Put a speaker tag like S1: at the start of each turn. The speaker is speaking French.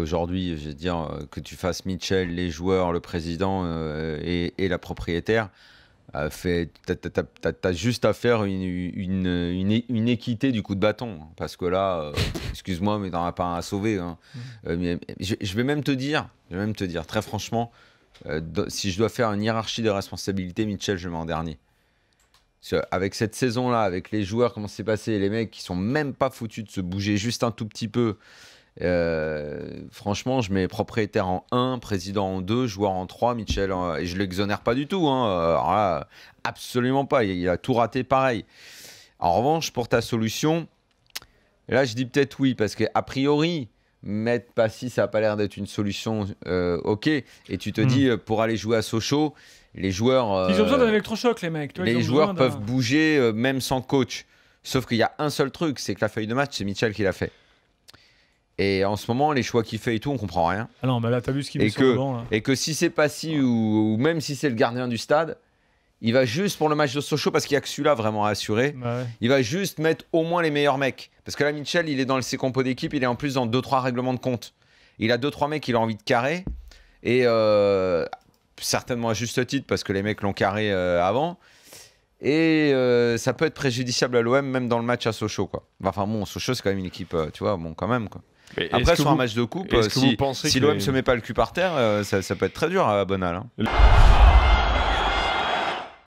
S1: Aujourd'hui, je veux dire, euh, que tu fasses Mitchell, les joueurs, le président euh, et, la propriétaire, tu as, juste à faire une, équité du coup de bâton. Hein, parce que là, euh, excuse-moi, mais t'en as pas un à sauver. Hein. Mm. je, vais même te dire, je vais même te dire, très franchement, si je dois faire une hiérarchie de responsabilité, Mitchell, je mets en dernier. Avec cette saison-là, avec les joueurs, comment c'est passé, les mecs qui sont même pas foutus de se bouger juste un tout petit peu, euh, franchement, je mets propriétaire en 1, président en 2, joueur en 3, Michel, Et je l'exonère pas du tout. Hein. Euh, absolument pas. Il a tout raté pareil. En revanche, pour ta solution, là, je dis peut-être oui, parce qu'a priori, mettre pas si ça n'a pas l'air d'être une solution euh, OK. Et tu te hmm. dis, pour aller jouer à Sochaux, les joueurs. ils ont besoin d'un électrochoc, les mecs. les joueurs peuvent bouger, même sans coach. Sauf qu'il y a un seul truc, c'est que la feuille de match, c'est Michel qui l'a fait. Et en ce moment, les choix qu'il fait et tout, on comprend rien. Ah non, mais bah là, t'as vu ce qu'il me Et que si c'est pas si, ou, même si c'est le gardien du stade, il va juste pour le match de Sochaux, parce qu'il n'y a que celui-là vraiment à assurer, bah il va juste mettre au moins les meilleurs mecs. Parce que là, Mitchell, il est dans le, ses compos d'équipe, il est en plus dans 2-3 règlements de compte. Il a 2-3 mecs qu'il a envie de carrer. Et euh, certainement à juste titre, parce que les mecs l'ont carré euh, avant. Et euh, ça peut être préjudiciable à l'OM, même dans le match à Sochaux. Quoi. Bah, enfin bon, Sochaux, c'est quand même une équipe, euh, tu vois, bon, quand même. Quoi. Après, sur un match de coupe, euh, si, si l'OM se met pas le cul par terre, ça, peut être très dur à Bonal. Hein.